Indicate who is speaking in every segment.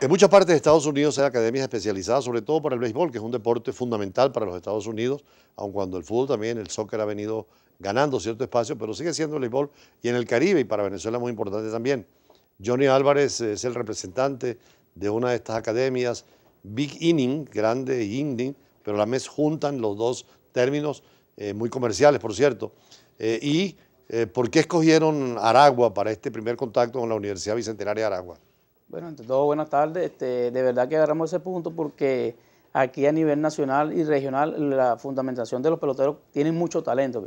Speaker 1: En muchas partes de Estados Unidos hay academias especializadas, sobre todo para el béisbol, que es un deporte fundamental para los Estados Unidos, aun cuando el fútbol también, el soccer ha venido ganando cierto espacio, pero sigue siendo el béisbol y en el Caribe y para Venezuela muy importante también. Johnny Álvarez es el representante de una de estas academias, Big Inning, grande Inning, pero la vez juntan los dos términos eh, muy comerciales, por cierto. Eh, ¿Y eh, por qué escogieron Aragua para este primer contacto con la Universidad Bicentenaria de Aragua?
Speaker 2: Bueno, ante todo, buenas tardes. Este, de verdad que agarramos ese punto porque aquí a nivel nacional y regional la fundamentación de los peloteros tienen mucho talento.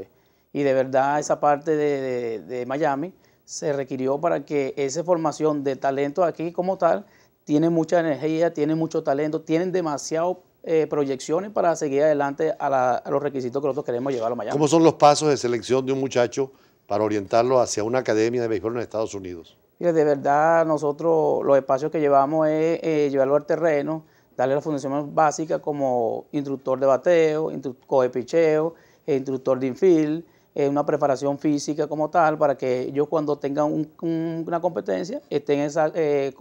Speaker 2: Y de verdad esa parte de, Miami se requirió para que esa formación de talento aquí como tal tiene mucha energía, tiene mucho talento, tienen demasiadas eh, proyecciones para seguir adelante a, los requisitos que nosotros queremos llevar a Miami. ¿Cómo
Speaker 1: son los pasos de selección de un muchacho para orientarlo hacia una academia de béisbol en Estados Unidos?
Speaker 2: de verdad, nosotros los espacios que llevamos es eh, llevarlo al terreno, darle las más básica como instructor de bateo, instructor de picheo, e instructor de infield, eh, una preparación física como tal, para que ellos cuando tengan una competencia estén esa, eh,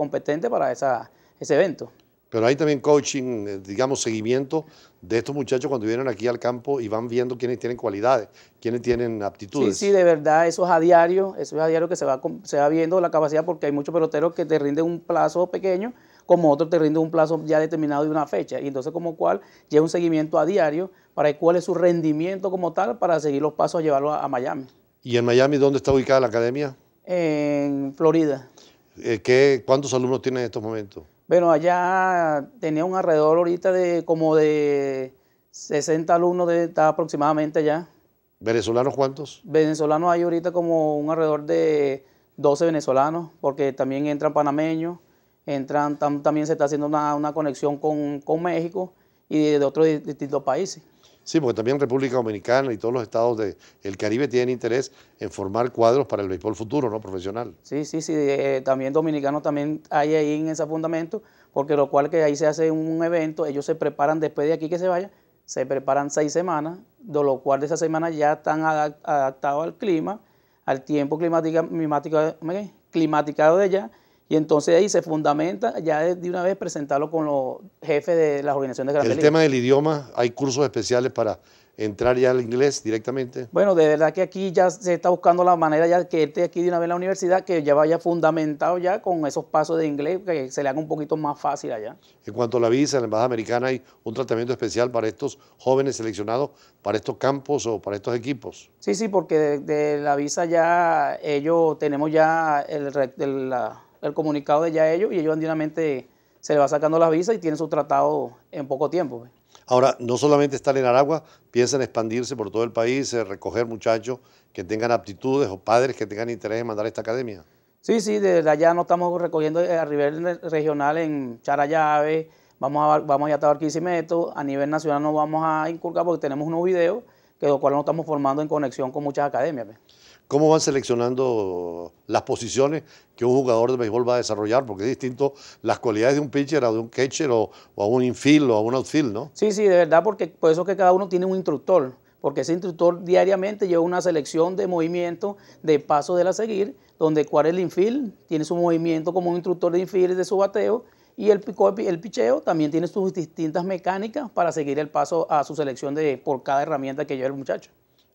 Speaker 2: para esa, ese evento.
Speaker 1: Pero hay también coaching, eh, digamos, seguimiento de estos muchachos cuando vienen aquí al campo y van viendo quiénes tienen cualidades, quiénes tienen aptitudes. Sí,
Speaker 2: sí, de verdad, eso es a diario, eso es a diario que se va, se va viendo la capacidad porque hay muchos peloteros que te rinden un plazo pequeño, como otros te rinden un plazo ya determinado y una fecha. Y entonces como cual lleva un seguimiento a diario para cuál es su rendimiento como tal para seguir los pasos a llevarlo a, Miami.
Speaker 1: ¿Y en Miami dónde está ubicada la academia?
Speaker 2: En Florida.
Speaker 1: Eh, ¿Qué, ¿Cuántos alumnos tiene en estos momentos?
Speaker 2: Bueno, allá tenía un alrededor ahorita de como de 60 alumnos, de, está aproximadamente allá.
Speaker 1: ¿Venezolanos cuántos?
Speaker 2: Venezolanos hay ahorita como un alrededor de 12 venezolanos, porque también entran panameños, entran también se está haciendo una, conexión con, México y de otros distintos países. Sí, porque también República
Speaker 1: Dominicana y todos los estados del Caribe tienen interés en formar cuadros para el béisbol futuro, ¿no?
Speaker 2: Profesional. Sí, sí, sí. Eh, también dominicanos también hay ahí en ese fundamento, porque lo cual que ahí se hace un evento, ellos se preparan después de aquí que se vaya, se preparan seis semanas, de lo cual de esas semanas ya están adaptados al clima, al tiempo climático, climático, de allá y entonces ahí se fundamenta ya de una vez presentarlo con los jefes de las organizaciones de El tema del
Speaker 1: idioma, ¿hay cursos especiales para entrar ya al inglés directamente?
Speaker 2: Bueno, de verdad que aquí ya se está buscando la manera ya que esté aquí de una vez la universidad, que ya vaya fundamentado ya con esos pasos de inglés, que se le haga un poquito más fácil allá.
Speaker 1: En cuanto a la visa, en la Embajada Americana hay un tratamiento especial para estos jóvenes seleccionados, para estos campos o para estos equipos.
Speaker 2: Sí, sí, porque de, la visa ya ellos tenemos ya el, de la el comunicado de ya ellos y ellos andinamente se le va sacando la visa y tienen su tratado en poco tiempo. Pues.
Speaker 1: Ahora, no solamente estar en Aragua, piensan expandirse por todo el país, eh, recoger muchachos que tengan aptitudes o padres que tengan interés en mandar a esta
Speaker 2: academia. Sí, sí, desde allá nos estamos recogiendo eh, a nivel regional en Charayave, vamos a, vamos a estar Barquisimeto, a nivel nacional nos vamos a inculcar porque tenemos unos videos que los cuales nos estamos formando en conexión con muchas academias. Pues
Speaker 1: cómo van seleccionando las posiciones que un jugador de béisbol va a desarrollar, porque es distinto las cualidades de un pitcher a de un catcher o, a un infield o a un outfield, ¿no?
Speaker 2: Sí, sí, de verdad, porque por eso es que cada uno tiene un instructor, porque ese instructor diariamente lleva una selección de movimiento de paso de la seguir, donde cuál es el infield, tiene su movimiento como un instructor de infield de su bateo, y el, el picheo también tiene sus distintas mecánicas para seguir el paso a su selección de por cada herramienta que lleva el muchacho.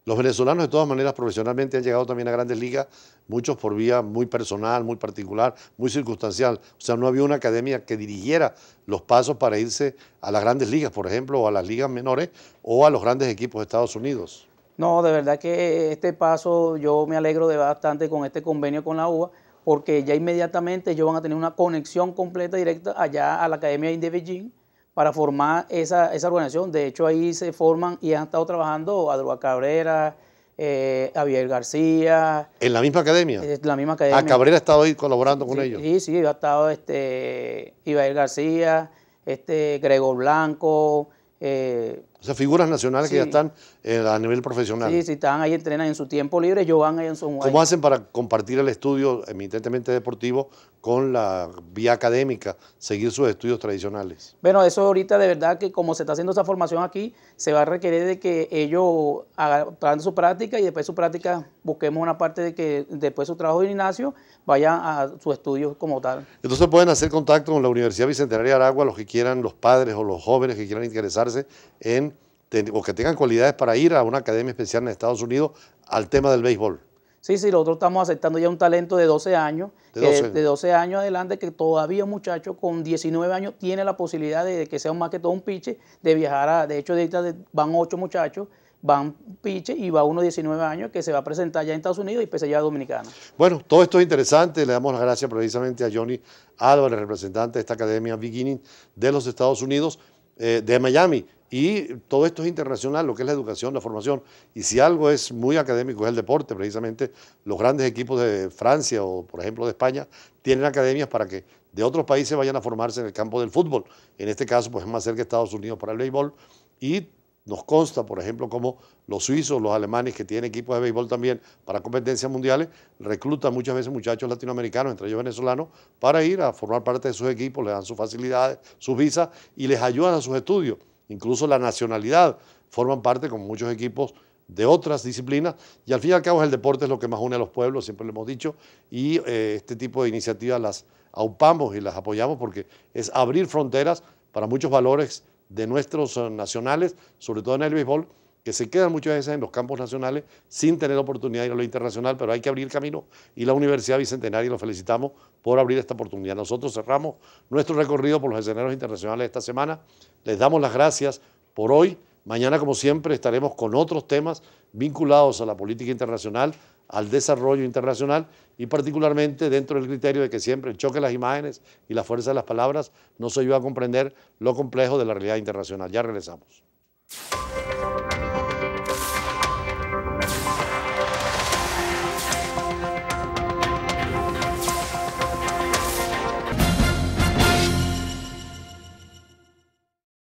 Speaker 1: Los venezolanos de todas maneras profesionalmente han llegado también a grandes ligas, muchos por vía muy personal, muy particular, muy circunstancial. O sea, no había una academia que dirigiera los pasos para irse a las grandes ligas, por ejemplo, o a las ligas menores o a los grandes equipos de Estados
Speaker 2: Unidos. No, de verdad que este paso yo me alegro de bastante con este convenio con la UBA, porque ya inmediatamente ellos van a tener una conexión completa directa allá a la Academia de Beijing para formar esa, organización. De hecho, ahí se forman y han estado trabajando Adroa Cabrera, eh, Javier García.
Speaker 1: ¿En la misma academia?
Speaker 2: En la misma academia. ¿A ah, Cabrera ha
Speaker 1: estado ahí colaborando con ellos.
Speaker 2: Sí, sí, ha estado este, Ibael García, este, Gregor Blanco, eh, o sea, figuras nacionales que ya están
Speaker 1: eh, a nivel profesional. Sí, si
Speaker 2: están ahí, entrenan en su tiempo libre, yo van ahí en su... ¿Cómo
Speaker 1: hacen para compartir el estudio eminentemente deportivo con la vía académica, seguir sus estudios tradicionales?
Speaker 2: Bueno, eso ahorita de verdad que como se está haciendo esa formación aquí, se va a requerir de que ellos hagan su práctica y después su práctica busquemos una parte de que después su trabajo de gimnasio vaya a sus estudios como tal.
Speaker 1: Entonces pueden hacer contacto con la Universidad Bicentenaria de Aragua los que quieran, los padres o los jóvenes que quieran interesarse en o que tengan cualidades para ir a una academia especial en Estados Unidos al
Speaker 2: tema del béisbol. Sí, sí, nosotros estamos aceptando ya un talento de 12 años, de 12 eh, años, adelante, que todavía un muchacho con 19 años tiene la posibilidad de, que sea más que todo un piche, de viajar a, de hecho, de, van 8 muchachos, van piche y va uno de 19 años que se va a presentar ya en Estados Unidos y pese ya dominicana.
Speaker 1: Bueno, todo esto es interesante, le damos las gracias precisamente a Johnny Álvarez, representante de esta Academia Beginning de los Estados Unidos, eh, de Miami. Y todo esto es internacional, lo que es la educación, la formación. Y si algo es muy académico es el deporte, precisamente. Los grandes equipos de Francia o, por ejemplo, de España tienen academias para que de otros países vayan a formarse en el campo del fútbol. En este caso, pues es más cerca de Estados Unidos para el béisbol. Y nos consta, por ejemplo, como los suizos, los alemanes que tienen equipos de béisbol también para competencias mundiales, reclutan muchas veces muchachos latinoamericanos, entre ellos venezolanos, para ir a formar parte de sus equipos, les dan sus facilidades, sus visas y les ayudan a sus estudios incluso la nacionalidad, forman parte, como muchos equipos, de otras disciplinas. Y al fin y al cabo, el deporte es lo que más une a los pueblos, siempre lo hemos dicho. Y eh, este tipo de iniciativas las aupamos y las apoyamos porque es abrir fronteras para muchos valores de nuestros eh, nacionales, sobre todo en el béisbol, que se quedan muchas veces en los campos nacionales sin tener oportunidad de ir a lo internacional, pero hay que abrir camino y la Universidad Bicentenaria lo felicitamos por abrir esta oportunidad. Nosotros cerramos nuestro recorrido por los escenarios internacionales esta semana. Les damos las gracias por hoy. Mañana, como siempre, estaremos con otros temas vinculados a la política internacional, al desarrollo internacional y particularmente dentro del criterio de que siempre el choque de las imágenes y la fuerza de las palabras nos ayuda a comprender lo complejo de la realidad internacional. Ya regresamos.